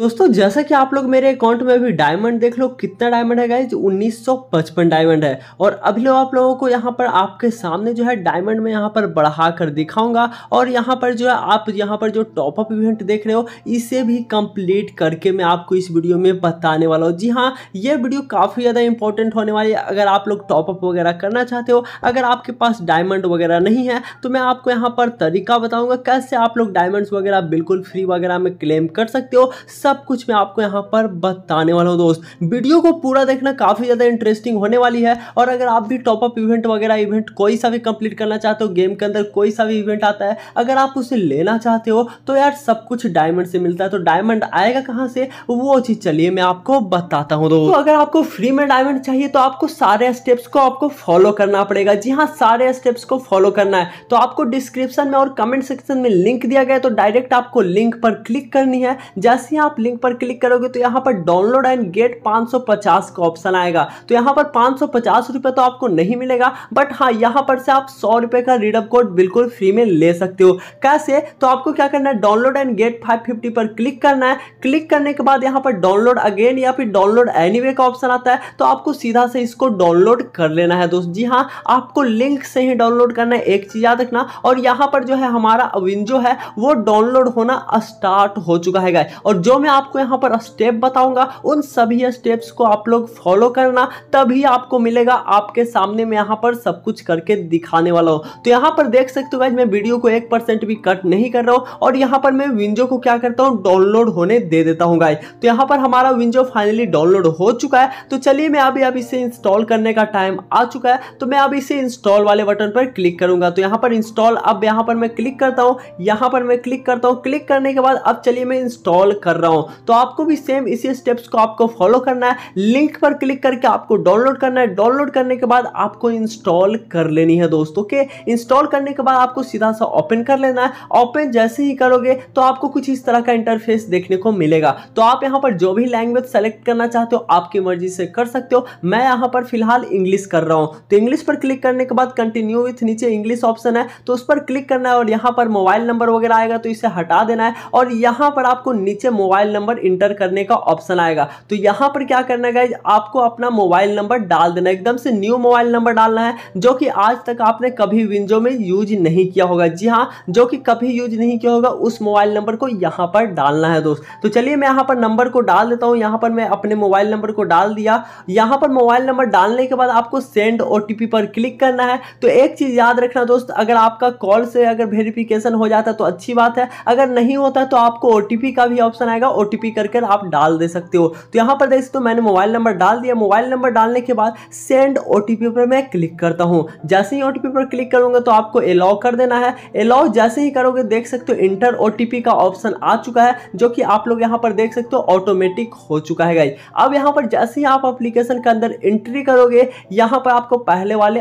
दोस्तों जैसा कि आप लोग मेरे अकाउंट में अभी डायमंड देख लो कितना डायमंड है गाइज 1955 डायमंड है और अभी लोग आप लोगों को यहाँ पर आपके सामने जो है डायमंड में यहाँ पर बढ़ा कर दिखाऊंगा और यहाँ पर जो है आप यहाँ पर जो टॉपअप इवेंट देख रहे हो इसे भी कंप्लीट करके मैं आपको इस वीडियो में बताने वाला हूँ जी हाँ ये वीडियो काफ़ी ज़्यादा इंपॉर्टेंट होने वाली है अगर आप लोग टॉपअप वगैरह करना चाहते हो अगर आपके पास डायमंड वगैरह नहीं है तो मैं आपको यहाँ पर तरीका बताऊँगा कैसे आप लोग डायमंड्स वगैरह बिल्कुल फ्री वगैरह में क्लेम कर सकते हो सब कुछ मैं आपको यहाँ पर बताने वाला हूँ दोस्त वीडियो को पूरा देखना काफ़ी ज़्यादा इंटरेस्टिंग होने वाली है और अगर आप भी टॉपअप इवेंट वगैरह इवेंट कोई सा भी कंप्लीट करना चाहते हो गेम के अंदर कोई सा भी इवेंट आता है अगर आप उसे लेना चाहते हो तो यार सब कुछ डायमंड से मिलता है तो डायमंड आएगा कहाँ से वो चीज़ चलिए मैं आपको बताता हूँ दोस्त तो अगर आपको फ्री में डायमंड चाहिए तो आपको सारे स्टेप्स को आपको फॉलो करना पड़ेगा जी हाँ सारे स्टेप्स को फॉलो करना है तो आपको डिस्क्रिप्शन में और कमेंट सेक्शन में लिंक दिया गया तो डायरेक्ट आपको लिंक पर क्लिक करनी है जैसे ही आप आप लिंक पर क्लिक करोगे तो यहाँ पर डाउनलोड एंड गेट 550 का ऑप्शन आएगा तो यहाँ पर पाँच तो आपको नहीं मिलेगा बट हाँ यहाँ पर से आप सौ रुपए का रीडअप कोड बिल्कुल फ्री में ले सकते हो कैसे तो आपको क्या करना है डाउनलोड एंड गेट 550 पर क्लिक करना है क्लिक करने के बाद यहाँ पर डाउनलोड अगेन या फिर डाउनलोड एनीवे का ऑप्शन आता है तो आपको सीधा से इसको डाउनलोड कर लेना है दोस्त जी हाँ आपको लिंक से ही डाउनलोड करना है एक चीज़ याद रखना और यहाँ पर जो है हमारा विंजो है वो डाउनलोड होना स्टार्ट हो चुका है और जो मैं आपको यहाँ पर स्टेप बताऊंगा उन सभी स्टेप्स को आप लोग फॉलो करना तभी आपको मिलेगा आपके सामने मैं यहाँ पर सब कुछ करके दिखाने वाला हूँ तो यहाँ पर देख सकते हो गाइज मैं वीडियो को एक परसेंट भी कट नहीं कर रहा हूँ और यहाँ पर मैं विंजो को क्या करता हूँ डाउनलोड होने दे देता हूँ गाइज तो यहाँ पर हमारा विंजो फाइनली डाउनलोड हो चुका है तो चलिए मैं अभी अब इसे इंस्टॉल करने का टाइम आ चुका है तो मैं अब इसे इंस्टॉल वाले बटन पर क्लिक करूंगा तो यहाँ पर इंस्टॉल अब यहाँ पर मैं क्लिक करता हूँ यहाँ पर मैं क्लिक करता हूँ क्लिक करने के बाद अब चलिए मैं इंस्टॉल कर रहा हूँ हो तो आपको भी सेम इसी स्टेप्स को आपको फॉलो करना है लिंक पर क्लिक करके आपको डाउनलोड करना है डाउनलोड करने के बाद आपको इंस्टॉल कर लेनी है दोस्तों के इंस्टॉल करने के बाद आपको सीधा सा ओपन कर लेना है ओपन जैसे ही करोगे तो आपको कुछ इस तरह का इंटरफेस देखने को मिलेगा तो आप यहाँ पर जो भी लैंग्वेज सेलेक्ट करना चाहते हो आपकी मर्जी से कर सकते हो मैं यहाँ पर फिलहाल इंग्लिश कर रहा हूँ तो इंग्लिश पर क्लिक करने के बाद कंटिन्यू विथ नीचे इंग्लिश ऑप्शन है तो उस पर क्लिक करना है और यहाँ पर मोबाइल नंबर वगैरह आएगा तो इसे हटा देना है और यहाँ पर आपको नीचे मोबाइल मोबाइल नंबर इंटर करने का ऑप्शन आएगा तो यहां पर क्या करना है आपको अपना मोबाइल नंबर डाल देना एकदम से न्यू मोबाइल नंबर डालना है जो कि आज तक आपने कभी विंजो में यूज नहीं किया होगा जी हाँ जो कि कभी यूज नहीं किया होगा उस मोबाइल नंबर को यहां पर डालना है दोस्त तो चलिए मैं यहां पर नंबर को डाल देता हूं यहां पर मैं अपने मोबाइल नंबर को डाल दिया यहां पर मोबाइल नंबर डालने के बाद आपको सेंड ओ पर क्लिक करना है तो एक चीज़ याद रखना दोस्त अगर आपका कॉल से अगर वेरिफिकेशन हो जाता तो अच्छी बात है अगर नहीं होता तो आपको ओ का भी ऑप्शन आएगा ओ करके आप डाल दे सकते हो तो यहाँ पर देख सकते हो मैंने मोबाइल नंबर डाल दिया मोबाइल नंबर डालने के बाद सेंड ओ पर मैं क्लिक करता हूँ जैसे ही ओ पर क्लिक करूँगा तो आपको अलाउ कर देना है अलाउ जैसे ही करोगे देख सकते हो इंटर ओ का ऑप्शन आ चुका है जो कि आप लोग यहाँ पर देख सकते हो ऑटोमेटिक हो चुका है गाई अब यहाँ पर जैसे ही आप अप्लीकेशन के अंदर एंट्री करोगे यहाँ पर आपको पहले वाले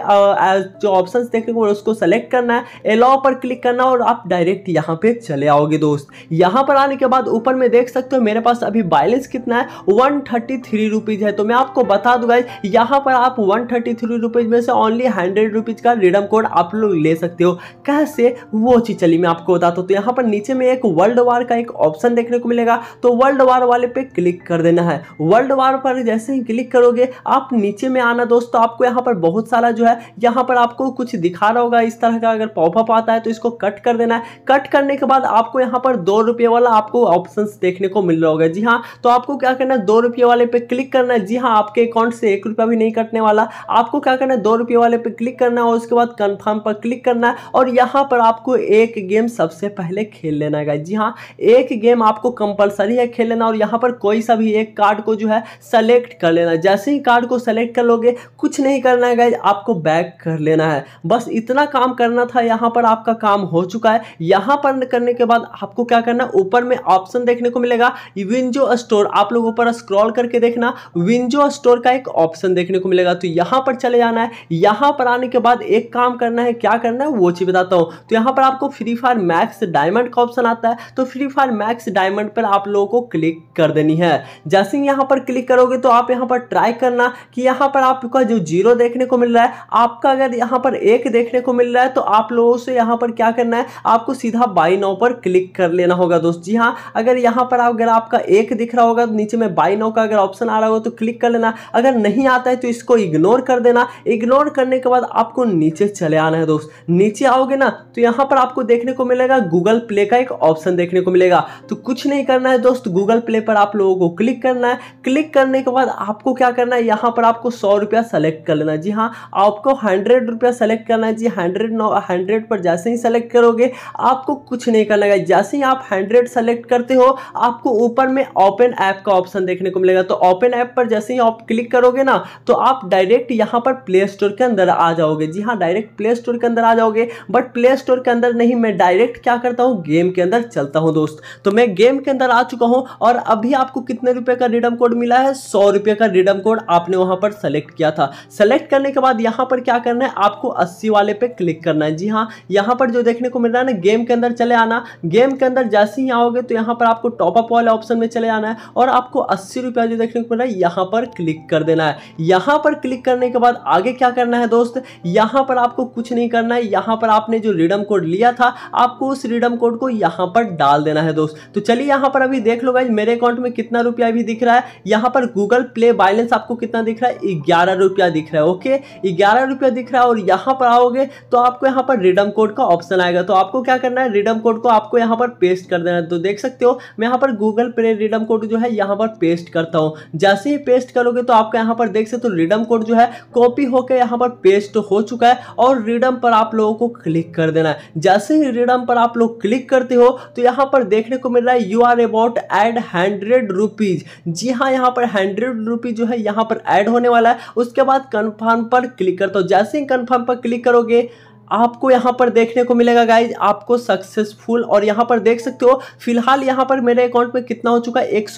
जो ऑप्शन देखने को उसको सेलेक्ट करना है अलाउ पर क्लिक करना और आप डायरेक्ट यहाँ पे चले आओगे दोस्त यहाँ पर आने के बाद ऊपर में देख सकते सकते हो मेरे पास अभी बैलेंस कितना है वन थर्टी थ्री रुपीज़ है तो मैं आपको बता दूंगा यहाँ पर आप वन थर्टी थ्री रुपीज़ में से ओनली हंड्रेड रुपीज़ का रिडम कोड आप लोग ले सकते हो कैसे वो चीज़ चली मैं आपको बताता हूँ तो यहाँ पर नीचे में एक वर्ल्ड वार का एक ऑप्शन देखने को मिलेगा तो वर्ल्ड वार वाले पे क्लिक कर देना है वर्ल्ड वार पर जैसे ही क्लिक करोगे आप नीचे में आना दोस्तों आपको यहाँ पर बहुत सारा जो है यहाँ पर आपको कुछ दिखा रहा होगा इस तरह का अगर पॉपअप आता है तो इसको कट कर देना है कट करने के बाद आपको यहाँ पर दो रुपये वाला आपको ऑप्शन देखने देखने को मिल रहा होगा जी हाँ तो आपको क्या करना है दो रुपये वाले पे क्लिक करना है जी हाँ आपके अकाउंट से एक रुपया भी नहीं कटने वाला आपको क्या करना है दो रुपये वाले पे क्लिक करना है और उसके बाद कन्फर्म पर क्लिक करना है और यहाँ पर आपको एक गेम सबसे पहले खेल लेना है जी हाँ एक गेम आपको कंपलसरी है खेल लेना और यहाँ पर कोई सा भी एक कार्ड को जो है सेलेक्ट कर लेना जैसे ही कार्ड को सेलेक्ट कर लोगे कुछ नहीं करना है गाइज आपको बैक कर लेना है बस इतना काम करना था यहाँ पर आपका काम हो चुका है यहाँ पर करने के बाद आपको क्या करना ऊपर में ऑप्शन देखने को मिलेगा मिलेगा विंजो स्टोर आप लोग ऊपर स्क्रॉल करके देखना विंजो स्टोर का एक ऑप्शन देखने को मिलेगा तो यहां पर चले जाना है यहां पर आने के बाद एक काम करना है क्या करना है वो चीज़ बताता हूं तो यहां पर आपको फ्री फायर मैक्स डायमंड का ऑप्शन आता है तो फ्री फायर मैक्स डायमंड पर आप लोगों को क्लिक कर देनी है जैसे ही यहां पर क्लिक करोगे तो आप यहां पर ट्राई करना कि यहां पर आपका जो जीरो देखने को मिल रहा है आपका अगर यहां पर एक देखने को मिल रहा है तो आप लोगों से यहां पर क्या करना है आपको सीधा बाई नाव पर क्लिक कर लेना होगा दोस्त जी हाँ अगर यहां पर रहा है अगर आपका एक दिख रहा होगा तो नीचे में बाई नाउ का अगर ऑप्शन आ रहा होगा तो क्लिक कर लेना अगर नहीं आता है तो इसको इग्नोर कर देना इग्नोर करने के बाद आपको नीचे चले आना है दोस्त नीचे आओगे ना तो यहाँ पर आपको देखने को मिलेगा गूगल प्ले का एक ऑप्शन देखने को मिलेगा तो कुछ नहीं करना है दोस्त गूगल प्ले पर आप लोगों को क्लिक करना है क्लिक करने के बाद आपको क्या करना है यहाँ पर आपको सौ रुपया सेलेक्ट कर लेना जी हाँ आपको हंड्रेड रुपया सेलेक्ट करना है जी हंड्रेड नौ हंड्रेड पर जैसे ही सेलेक्ट करोगे आपको कुछ नहीं करना है जैसे ही आप हंड्रेड सेलेक्ट करते हो आप आपको ऊपर में ओपन ऐप का ऑप्शन देखने को मिलेगा तो ओपन ऐप पर जैसे ही आप क्लिक करोगे ना तो आप डायरेक्ट यहां पर प्ले स्टोर के अंदर आ जाओगे जी हाँ डायरेक्ट प्ले स्टोर के अंदर आ जाओगे बट प्ले स्टोर के अंदर नहीं मैं डायरेक्ट क्या करता हूँ गेम के अंदर चलता हूँ दोस्त तो मैं गेम के अंदर आ चुका हूँ और अभी आपको कितने रुपये का रिडम कोड मिला है सौ रुपये का रिडम कोड आपने वहाँ पर सेलेक्ट किया था सेलेक्ट करने के बाद यहाँ पर क्या करना है आपको अस्सी वाले पे क्लिक करना है जी हाँ यहाँ पर जो देखने को मिल रहा है ना गेम के अंदर चले आना गेम के अंदर जैसे ही आओगे तो यहाँ पर आपको टॉपअप टॉप वाले ऑप्शन में चले जाना है और आपको अस्सी रुपया जो देखने को मिल रहा है यहाँ पर क्लिक कर देना है यहाँ पर क्लिक करने के बाद आगे क्या करना है दोस्त यहाँ पर आपको कुछ नहीं करना है यहाँ पर आपने जो रिडम कोड लिया था आपको उस रिडम कोड को यहाँ पर डाल देना है दोस्त तो चलिए यहाँ पर अभी देख लो गाइज मेरे अकाउंट में कितना रुपया अभी दिख रहा है यहाँ पर गूगल प्ले बैलेंस आपको कितना दिख रहा है ग्यारह रुपया दिख रहा है ओके ग्यारह रुपया दिख रहा है और यहाँ पर आओगे तो आपको यहाँ पर रिडम कोड का ऑप्शन आएगा तो आपको क्या करना है रिडम कोड को आपको यहाँ पर पेस्ट कर देना है तो देख सकते हो मैं यहाँ पर गूगल प्ले रिडम कोड जो है यहाँ पर पेस्ट करता हूँ जैसे ही पेस्ट करोगे तो आपका यहाँ पर देख सकते हो तो रिडम कोड जो है कॉपी होकर यहाँ पर पेस्ट हो चुका है और रिडम पर आप लोगों को क्लिक कर देना है जैसे ही रिडम पर आप लोग क्लिक करते हो तो यहाँ पर देखने को मिल रहा है you are about eight hundred rupees जी हाँ यहाँ पर हंड्रेड रुपीज जो है यहाँ पर एड होने वाला है उसके बाद कन्फर्म पर क्लिक करता हूँ जैसे ही कन्फर्म पर क्लिक करोगे आपको यहाँ पर देखने को मिलेगा गाइज आपको सक्सेसफुल और यहाँ पर देख सकते हो फिलहाल यहाँ पर मेरे अकाउंट में कितना हो चुका है एक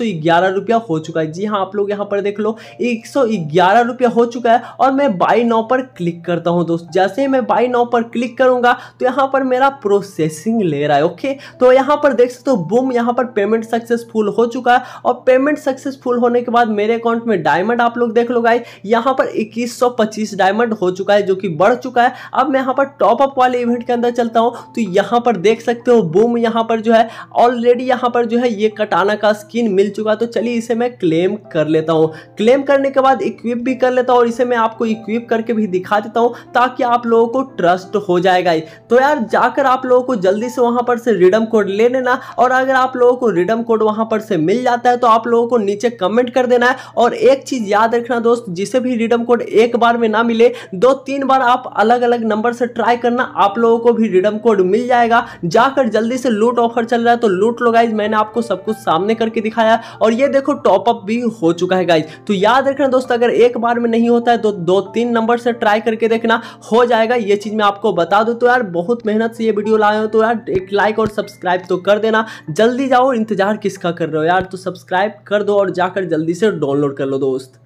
रुपया हो चुका है जी हाँ आप लोग यहाँ पर देख लो एक रुपया हो चुका है और मैं बाई नाउ पर क्लिक करता हूँ दोस्त जैसे ही मैं बाई नाउ पर क्लिक करूँगा तो यहाँ पर मेरा प्रोसेसिंग ले रहा है ओके तो यहाँ पर देख सकते हो बुम यहाँ पर पेमेंट सक्सेसफुल हो चुका है और पेमेंट सक्सेसफुल होने के बाद मेरे अकाउंट में डायमंड आप लोग देख लो गाइज यहाँ पर इक्कीस डायमंड हो चुका है जो कि बढ़ चुका है अब मैं यहाँ पर टॉप अप वाले इवेंट के अंदर चलता हूं तो यहां पर देख सकते हो बूम यहां पर जो है ऑलरेडी यहां पर जो है ये कटाना का स्किन मिल चुका तो चलिए इसे मैं क्लेम कर लेता हूं क्लेम करने के बाद इक्विप भी कर लेता हूं और इसे मैं आपको इक्विप करके भी दिखा देता हूं ताकि आप लोगों को ट्रस्ट हो जाएगा तो यार जाकर आप लोगों को जल्दी से वहां पर से रिडम कोड ले लेना और अगर आप लोगों को रिडम कोड वहां पर से मिल जाता है तो आप लोगों को नीचे कमेंट कर देना है और एक चीज़ याद रखना दोस्त जिसे भी रिडम कोड एक बार में ना मिले दो तीन बार आप अलग अलग नंबर से ट्राई ट्राई करना आप लोगों को भी रिडम कोड मिल जाएगा जाकर जल्दी से लूट ऑफर चल रहा है तो लूट लो गाइज मैंने आपको सब कुछ सामने करके दिखाया और ये देखो टॉपअप भी हो चुका है गाइज तो याद रखना दोस्तों अगर एक बार में नहीं होता है तो दो तीन नंबर से ट्राई करके देखना हो जाएगा ये चीज़ मैं आपको बता दूँ तो यार बहुत मेहनत से ये वीडियो लाए हो तो यार एक लाइक और सब्सक्राइब तो कर देना जल्दी जाओ इंतजार किसका कर रहे हो यार तो सब्सक्राइब कर दो और जाकर जल्दी से डाउनलोड कर लो दोस्त